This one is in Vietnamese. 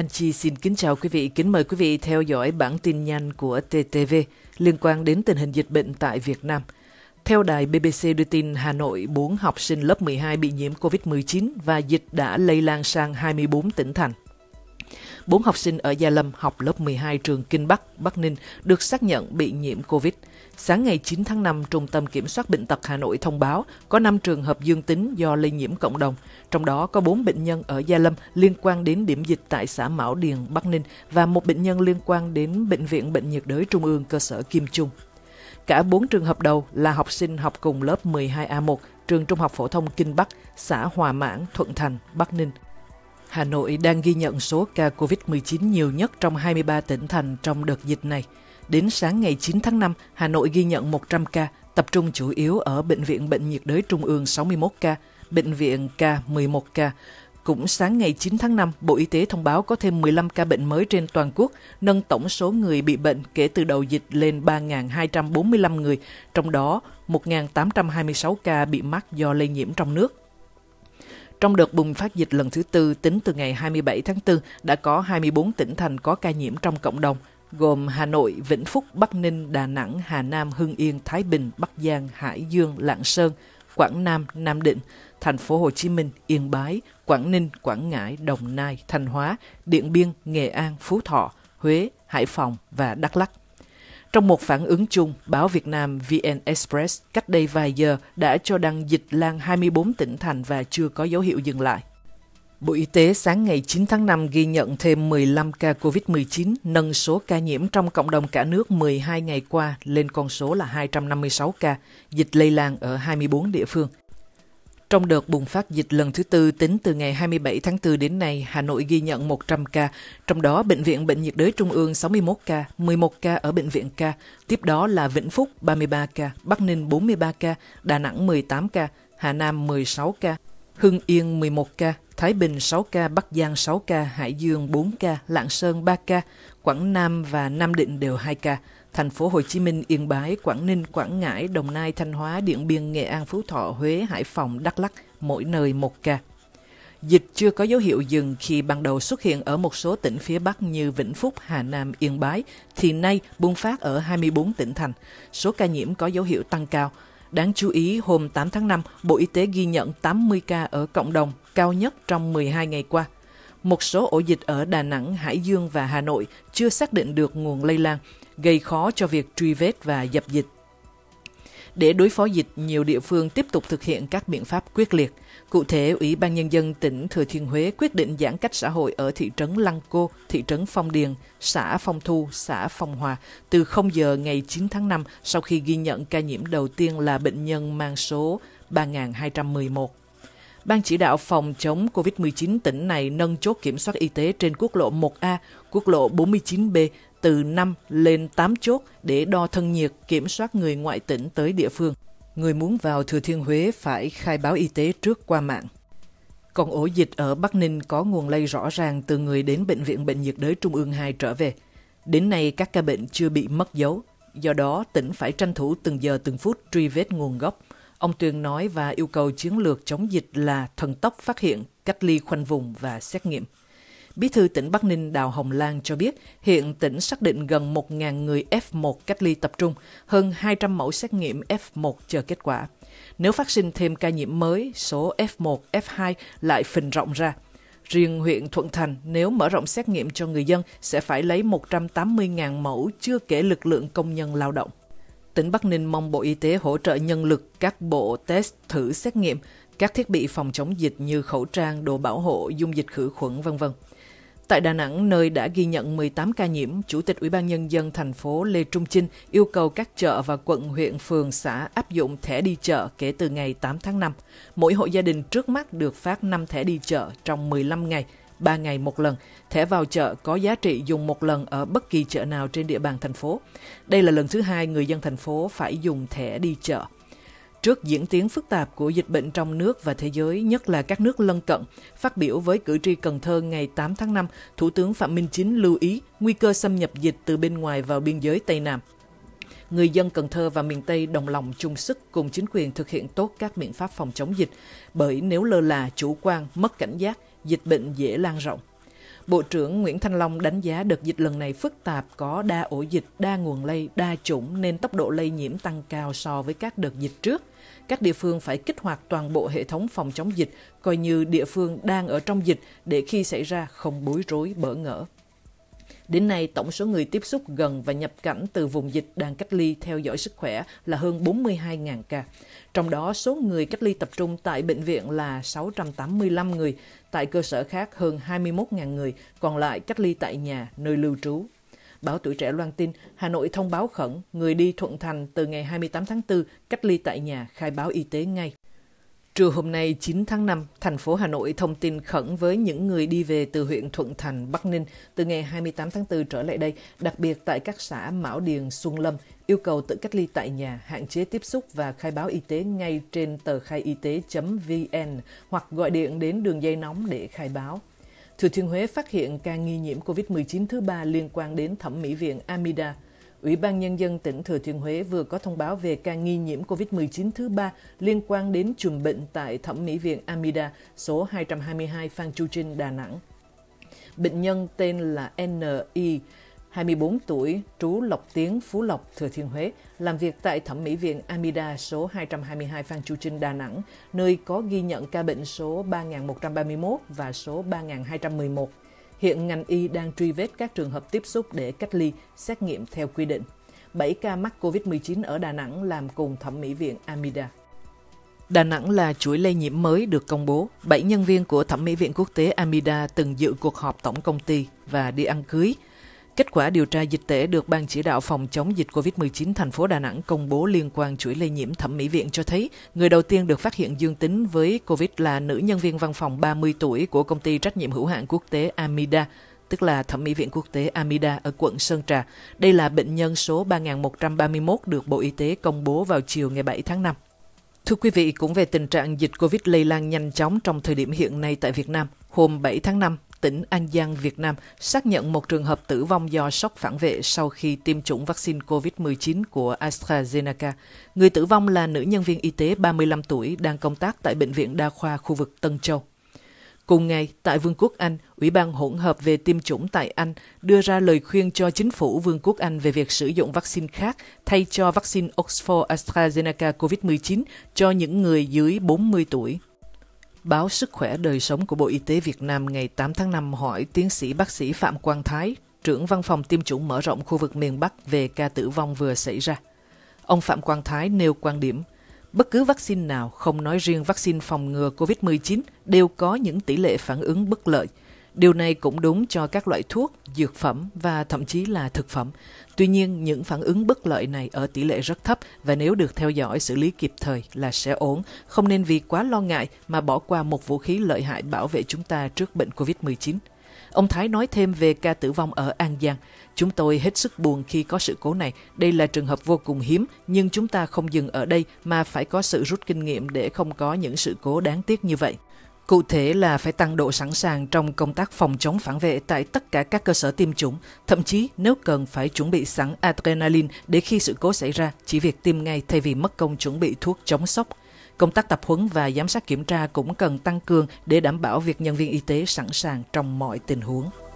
Anh Chi xin kính chào quý vị, kính mời quý vị theo dõi bản tin nhanh của TTV liên quan đến tình hình dịch bệnh tại Việt Nam. Theo đài BBC đưa tin, Hà Nội 4 học sinh lớp 12 bị nhiễm COVID-19 và dịch đã lây lan sang 24 tỉnh thành. 4 học sinh ở Gia Lâm học lớp 12 trường Kinh Bắc, Bắc Ninh được xác nhận bị nhiễm COVID. -19 Sáng ngày 9 tháng 5, Trung tâm Kiểm soát Bệnh tật Hà Nội thông báo có 5 trường hợp dương tính do lây nhiễm cộng đồng, trong đó có 4 bệnh nhân ở Gia Lâm liên quan đến điểm dịch tại xã Mão Điền, Bắc Ninh và một bệnh nhân liên quan đến Bệnh viện Bệnh nhiệt đới Trung ương cơ sở Kim Trung. Cả 4 trường hợp đầu là học sinh học cùng lớp 12A1, trường Trung học Phổ thông Kinh Bắc, xã Hòa Mãn, Thuận Thành, Bắc Ninh. Hà Nội đang ghi nhận số ca COVID-19 nhiều nhất trong 23 tỉnh thành trong đợt dịch này. Đến sáng ngày 9 tháng 5, Hà Nội ghi nhận 100 ca, tập trung chủ yếu ở Bệnh viện Bệnh nhiệt đới Trung ương 61 ca, Bệnh viện K 11 ca. Cũng sáng ngày 9 tháng 5, Bộ Y tế thông báo có thêm 15 ca bệnh mới trên toàn quốc, nâng tổng số người bị bệnh kể từ đầu dịch lên 3.245 người, trong đó 1.826 ca bị mắc do lây nhiễm trong nước. Trong đợt bùng phát dịch lần thứ tư tính từ ngày 27 tháng 4 đã có 24 tỉnh thành có ca nhiễm trong cộng đồng, gồm Hà Nội, Vĩnh Phúc, Bắc Ninh, Đà Nẵng, Hà Nam, Hưng Yên, Thái Bình, Bắc Giang, Hải Dương, Lạng Sơn, Quảng Nam, Nam Định, Thành phố Hồ Chí Minh, Yên Bái, Quảng Ninh, Quảng Ngãi, Đồng Nai, Thanh Hóa, Điện Biên, Nghệ An, Phú Thọ, Huế, Hải Phòng và Đắk Lắk. Trong một phản ứng chung, báo Việt Nam VN Express cách đây vài giờ đã cho đăng dịch lan 24 tỉnh thành và chưa có dấu hiệu dừng lại. Bộ Y tế sáng ngày 9 tháng 5 ghi nhận thêm 15 ca COVID-19, nâng số ca nhiễm trong cộng đồng cả nước 12 ngày qua lên con số là 256 ca, dịch lây lan ở 24 địa phương. Trong đợt bùng phát dịch lần thứ tư tính từ ngày 27 tháng 4 đến nay, Hà Nội ghi nhận 100 ca, trong đó Bệnh viện Bệnh nhiệt đới Trung ương 61 ca, 11 ca ở Bệnh viện ca, tiếp đó là Vĩnh Phúc 33 ca, Bắc Ninh 43 ca, Đà Nẵng 18 ca, Hà Nam 16 ca, Hưng Yên 11 ca, Thái Bình 6 ca, Bắc Giang 6 ca, Hải Dương 4 ca, Lạng Sơn 3 ca, Quảng Nam và Nam Định đều 2 ca. Thành phố Hồ Chí Minh, Yên Bái, Quảng Ninh, Quảng Ngãi, Đồng Nai, Thanh Hóa, Điện Biên, Nghệ An, Phú Thọ, Huế, Hải Phòng, Đắk Lắk, mỗi nơi 1 ca. Dịch chưa có dấu hiệu dừng khi ban đầu xuất hiện ở một số tỉnh phía Bắc như Vĩnh Phúc, Hà Nam, Yên Bái, thì nay bùng phát ở 24 tỉnh thành. Số ca nhiễm có dấu hiệu tăng cao, Đáng chú ý, hôm 8 tháng 5, Bộ Y tế ghi nhận 80 ca ở cộng đồng, cao nhất trong 12 ngày qua. Một số ổ dịch ở Đà Nẵng, Hải Dương và Hà Nội chưa xác định được nguồn lây lan, gây khó cho việc truy vết và dập dịch. Để đối phó dịch, nhiều địa phương tiếp tục thực hiện các biện pháp quyết liệt. Cụ thể, Ủy ban Nhân dân tỉnh Thừa Thiên Huế quyết định giãn cách xã hội ở thị trấn Lăng Cô, thị trấn Phong Điền, xã Phong Thu, xã Phong Hòa từ 0 giờ ngày 9 tháng 5 sau khi ghi nhận ca nhiễm đầu tiên là bệnh nhân mang số 3211. Ban chỉ đạo phòng chống COVID-19 tỉnh này nâng chốt kiểm soát y tế trên quốc lộ 1A, quốc lộ 49B từ 5 lên 8 chốt để đo thân nhiệt kiểm soát người ngoại tỉnh tới địa phương. Người muốn vào Thừa Thiên Huế phải khai báo y tế trước qua mạng. Còn ổ dịch ở Bắc Ninh có nguồn lây rõ ràng từ người đến Bệnh viện Bệnh nhiệt đới Trung ương 2 trở về. Đến nay các ca bệnh chưa bị mất dấu, do đó tỉnh phải tranh thủ từng giờ từng phút truy vết nguồn gốc. Ông tuyên nói và yêu cầu chiến lược chống dịch là thần tốc phát hiện, cách ly khoanh vùng và xét nghiệm. Bí thư tỉnh Bắc Ninh Đào Hồng Lan cho biết, hiện tỉnh xác định gần 1.000 người F1 cách ly tập trung, hơn 200 mẫu xét nghiệm F1 chờ kết quả. Nếu phát sinh thêm ca nhiễm mới, số F1, F2 lại phình rộng ra. Riêng huyện Thuận Thành, nếu mở rộng xét nghiệm cho người dân, sẽ phải lấy 180.000 mẫu, chưa kể lực lượng công nhân lao động. Tỉnh Bắc Ninh mong Bộ Y tế hỗ trợ nhân lực các bộ test thử xét nghiệm, các thiết bị phòng chống dịch như khẩu trang, đồ bảo hộ, dung dịch khử khuẩn, v.v. Tại Đà Nẵng, nơi đã ghi nhận 18 ca nhiễm, Chủ tịch Ủy ban Nhân dân thành phố Lê Trung Chinh yêu cầu các chợ và quận, huyện, phường, xã áp dụng thẻ đi chợ kể từ ngày 8 tháng 5. Mỗi hộ gia đình trước mắt được phát 5 thẻ đi chợ trong 15 ngày, 3 ngày một lần. Thẻ vào chợ có giá trị dùng một lần ở bất kỳ chợ nào trên địa bàn thành phố. Đây là lần thứ hai người dân thành phố phải dùng thẻ đi chợ. Trước diễn tiến phức tạp của dịch bệnh trong nước và thế giới, nhất là các nước lân cận, phát biểu với cử tri Cần Thơ ngày 8 tháng 5, Thủ tướng Phạm Minh Chính lưu ý nguy cơ xâm nhập dịch từ bên ngoài vào biên giới Tây Nam. Người dân Cần Thơ và miền Tây đồng lòng chung sức cùng chính quyền thực hiện tốt các biện pháp phòng chống dịch, bởi nếu lơ là, chủ quan, mất cảnh giác, dịch bệnh dễ lan rộng. Bộ trưởng Nguyễn Thanh Long đánh giá đợt dịch lần này phức tạp, có đa ổ dịch, đa nguồn lây, đa chủng nên tốc độ lây nhiễm tăng cao so với các đợt dịch trước. Các địa phương phải kích hoạt toàn bộ hệ thống phòng chống dịch, coi như địa phương đang ở trong dịch để khi xảy ra không bối rối bỡ ngỡ. Đến nay, tổng số người tiếp xúc gần và nhập cảnh từ vùng dịch đang cách ly theo dõi sức khỏe là hơn 42.000 ca. Trong đó, số người cách ly tập trung tại bệnh viện là 685 người, tại cơ sở khác hơn 21.000 người, còn lại cách ly tại nhà, nơi lưu trú. Báo Tuổi Trẻ loan tin, Hà Nội thông báo khẩn, người đi Thuận Thành từ ngày 28 tháng 4 cách ly tại nhà, khai báo y tế ngay. Trưa hôm nay 9 tháng 5, thành phố Hà Nội thông tin khẩn với những người đi về từ huyện Thuận Thành, Bắc Ninh từ ngày 28 tháng 4 trở lại đây, đặc biệt tại các xã Mão Điền, Xuân Lâm, yêu cầu tự cách ly tại nhà, hạn chế tiếp xúc và khai báo y tế ngay trên tờ khai y tế.vn hoặc gọi điện đến đường dây nóng để khai báo. Thừa Thiên Huế phát hiện ca nghi nhiễm COVID-19 thứ ba liên quan đến thẩm mỹ viện Amida – Ủy ban Nhân dân tỉnh Thừa Thiên Huế vừa có thông báo về ca nghi nhiễm COVID-19 thứ ba liên quan đến chùm bệnh tại Thẩm mỹ viện Amida số 222 Phan Chu Trinh, Đà Nẵng. Bệnh nhân tên là N.I., 24 tuổi, trú Lộc Tiến, Phú Lộc, Thừa Thiên Huế, làm việc tại Thẩm mỹ viện Amida số 222 Phan Chu Trinh, Đà Nẵng, nơi có ghi nhận ca bệnh số 3131 và số 3211. Hiện ngành y đang truy vết các trường hợp tiếp xúc để cách ly, xét nghiệm theo quy định. 7 ca mắc COVID-19 ở Đà Nẵng làm cùng thẩm mỹ viện Amida. Đà Nẵng là chuỗi lây nhiễm mới được công bố. 7 nhân viên của Thẩm mỹ viện quốc tế Amida từng dự cuộc họp tổng công ty và đi ăn cưới Kết quả điều tra dịch tễ được Ban chỉ đạo phòng chống dịch COVID-19 thành phố Đà Nẵng công bố liên quan chuỗi lây nhiễm thẩm mỹ viện cho thấy người đầu tiên được phát hiện dương tính với COVID là nữ nhân viên văn phòng 30 tuổi của công ty trách nhiệm hữu hạn quốc tế Amida, tức là Thẩm mỹ viện quốc tế Amida ở quận Sơn Trà. Đây là bệnh nhân số 3131 được Bộ Y tế công bố vào chiều ngày 7 tháng 5. Thưa quý vị, cũng về tình trạng dịch COVID lây lan nhanh chóng trong thời điểm hiện nay tại Việt Nam, hôm 7 tháng 5, tỉnh An Giang, Việt Nam xác nhận một trường hợp tử vong do sốc phản vệ sau khi tiêm chủng vaccine COVID-19 của AstraZeneca. Người tử vong là nữ nhân viên y tế 35 tuổi đang công tác tại Bệnh viện Đa khoa khu vực Tân Châu. Cùng ngày, tại Vương quốc Anh, Ủy ban hỗn hợp về tiêm chủng tại Anh đưa ra lời khuyên cho chính phủ Vương quốc Anh về việc sử dụng vaccine khác thay cho vaccine Oxford AstraZeneca COVID-19 cho những người dưới 40 tuổi. Báo Sức khỏe đời sống của Bộ Y tế Việt Nam ngày 8 tháng 5 hỏi tiến sĩ bác sĩ Phạm Quang Thái, trưởng văn phòng tiêm chủng mở rộng khu vực miền Bắc về ca tử vong vừa xảy ra. Ông Phạm Quang Thái nêu quan điểm, bất cứ vaccine nào, không nói riêng vaccine phòng ngừa COVID-19, đều có những tỷ lệ phản ứng bất lợi – Điều này cũng đúng cho các loại thuốc, dược phẩm và thậm chí là thực phẩm. Tuy nhiên, những phản ứng bất lợi này ở tỷ lệ rất thấp và nếu được theo dõi xử lý kịp thời là sẽ ổn, không nên vì quá lo ngại mà bỏ qua một vũ khí lợi hại bảo vệ chúng ta trước bệnh COVID-19. Ông Thái nói thêm về ca tử vong ở An Giang. Chúng tôi hết sức buồn khi có sự cố này. Đây là trường hợp vô cùng hiếm, nhưng chúng ta không dừng ở đây mà phải có sự rút kinh nghiệm để không có những sự cố đáng tiếc như vậy. Cụ thể là phải tăng độ sẵn sàng trong công tác phòng chống phản vệ tại tất cả các cơ sở tiêm chủng, thậm chí nếu cần phải chuẩn bị sẵn adrenaline để khi sự cố xảy ra, chỉ việc tiêm ngay thay vì mất công chuẩn bị thuốc chống sốc. Công tác tập huấn và giám sát kiểm tra cũng cần tăng cường để đảm bảo việc nhân viên y tế sẵn sàng trong mọi tình huống.